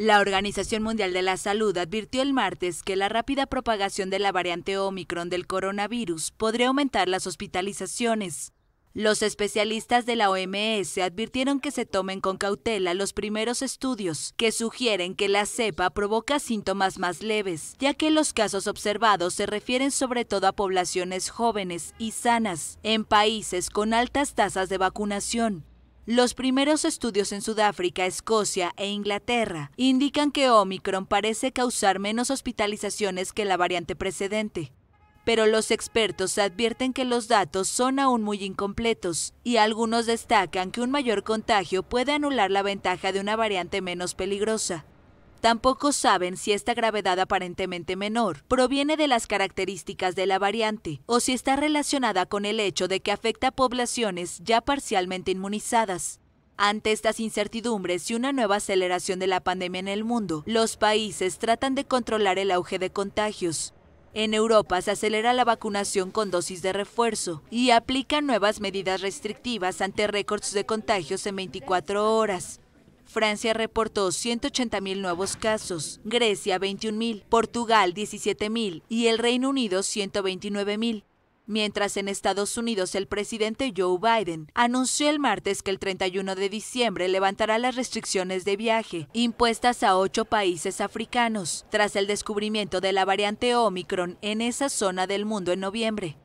La Organización Mundial de la Salud advirtió el martes que la rápida propagación de la variante Omicron del coronavirus podría aumentar las hospitalizaciones. Los especialistas de la OMS advirtieron que se tomen con cautela los primeros estudios que sugieren que la cepa provoca síntomas más leves, ya que los casos observados se refieren sobre todo a poblaciones jóvenes y sanas, en países con altas tasas de vacunación. Los primeros estudios en Sudáfrica, Escocia e Inglaterra indican que Omicron parece causar menos hospitalizaciones que la variante precedente. Pero los expertos advierten que los datos son aún muy incompletos y algunos destacan que un mayor contagio puede anular la ventaja de una variante menos peligrosa. Tampoco saben si esta gravedad aparentemente menor proviene de las características de la variante o si está relacionada con el hecho de que afecta a poblaciones ya parcialmente inmunizadas. Ante estas incertidumbres y una nueva aceleración de la pandemia en el mundo, los países tratan de controlar el auge de contagios. En Europa se acelera la vacunación con dosis de refuerzo y aplican nuevas medidas restrictivas ante récords de contagios en 24 horas. Francia reportó 180.000 nuevos casos, Grecia 21.000, Portugal 17.000 y el Reino Unido 129.000. Mientras en Estados Unidos el presidente Joe Biden anunció el martes que el 31 de diciembre levantará las restricciones de viaje impuestas a ocho países africanos tras el descubrimiento de la variante Omicron en esa zona del mundo en noviembre.